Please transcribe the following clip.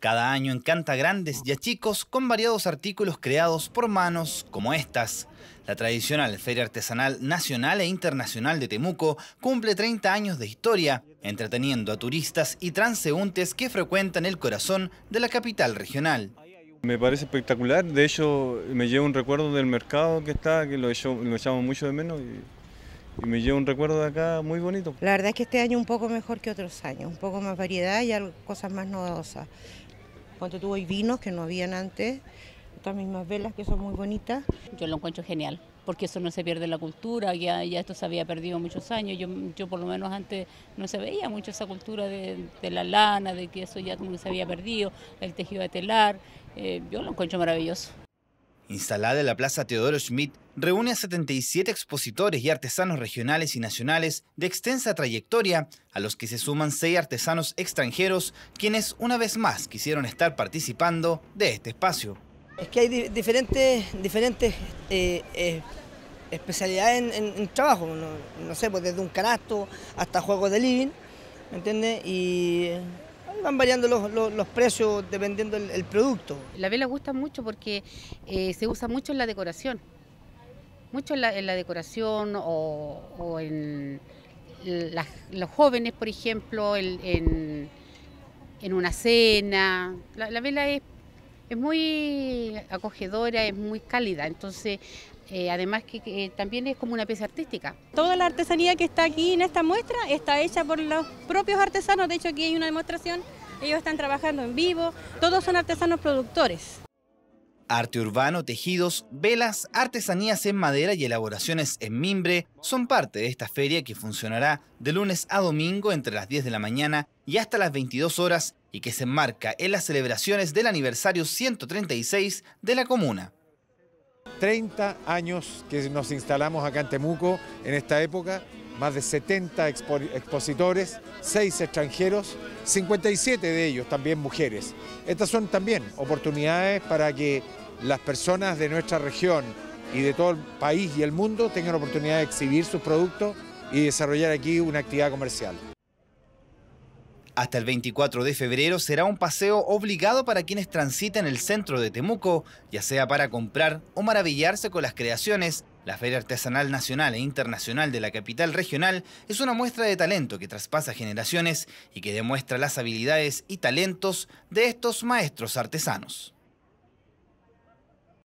Cada año encanta grandes y a chicos con variados artículos creados por manos como estas. La tradicional Feria Artesanal Nacional e Internacional de Temuco cumple 30 años de historia, entreteniendo a turistas y transeúntes que frecuentan el corazón de la capital regional. Me parece espectacular, de hecho me lleva un recuerdo del mercado que está, que lo, echamos mucho de menos y, me lleva un recuerdo de acá muy bonito. La verdad es que este año un poco mejor que otros años, un poco más variedad y cosas más novedosas. Cuando tuvo vinos que no habían antes, estas mismas velas que son muy bonitas. Yo lo encuentro genial, porque eso no se pierde la cultura, ya, esto se había perdido muchos años, yo, yo por lo menos antes no se veía mucho esa cultura de, la lana, de que eso ya como se había perdido, el tejido de telar, eh, yo lo encuentro maravilloso instalada en la Plaza Teodoro Schmidt, reúne a 77 expositores y artesanos regionales y nacionales de extensa trayectoria, a los que se suman seis artesanos extranjeros, quienes una vez más quisieron estar participando de este espacio. Es que hay diferentes, diferentes eh, eh, especialidades en, trabajo, no, sé, pues desde un canasto hasta juegos de living, ¿me entiendes? Y van variando los, precios dependiendo del producto. La vela gusta mucho porque eh, se usa mucho en la decoración, mucho en la, decoración o, en los jóvenes, por ejemplo, en, una cena. La, la vela es, es muy acogedora, es muy cálida, entonces eh, además que, eh, también es como una pieza artística. Toda la artesanía que está aquí en esta muestra está hecha por los propios artesanos, de hecho aquí hay una demostración, ellos están trabajando en vivo, todos son artesanos productores. Arte urbano, tejidos, velas, artesanías en madera y elaboraciones en mimbre son parte de esta feria que funcionará de lunes a domingo entre las 10 de la mañana y hasta las 22 horas y que se enmarca en las celebraciones del aniversario 136 de la comuna. 30 años que nos instalamos acá en Temuco en esta época, más de 70 expositores, 6 extranjeros, 57 de ellos también mujeres. Estas son también oportunidades para que las personas de nuestra región y de todo el país y el mundo tengan la oportunidad de exhibir sus productos y desarrollar aquí una actividad comercial. Hasta el 24 de febrero será un paseo obligado para quienes transiten el centro de Temuco, ya sea para comprar o maravillarse con las creaciones. La Feria Artesanal Nacional e Internacional de la capital regional es una muestra de talento que traspasa generaciones y que demuestra las habilidades y talentos de estos maestros artesanos.